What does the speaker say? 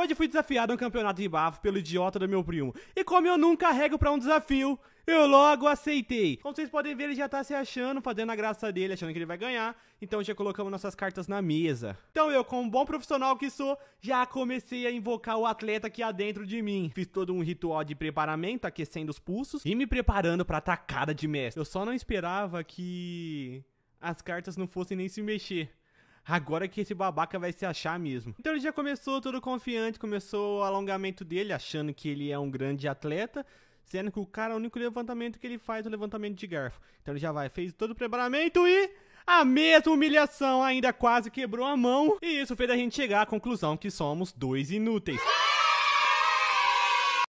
Hoje fui desafiado a um campeonato de bafo pelo idiota do meu primo. E como eu nunca rego para um desafio, eu logo aceitei. Como vocês podem ver, ele já tá se achando, fazendo a graça dele, achando que ele vai ganhar. Então já colocamos nossas cartas na mesa. Então eu, como bom profissional que sou, já comecei a invocar o atleta que há dentro de mim. Fiz todo um ritual de preparamento, aquecendo os pulsos e me preparando pra atacada de mestre. Eu só não esperava que as cartas não fossem nem se mexer agora que esse babaca vai se achar mesmo. Então ele já começou todo confiante, começou o alongamento dele, achando que ele é um grande atleta, sendo que o cara, é o único levantamento que ele faz é o levantamento de garfo. Então ele já vai, fez todo o preparamento e a mesma humilhação ainda quase quebrou a mão. E isso fez a gente chegar à conclusão que somos dois inúteis.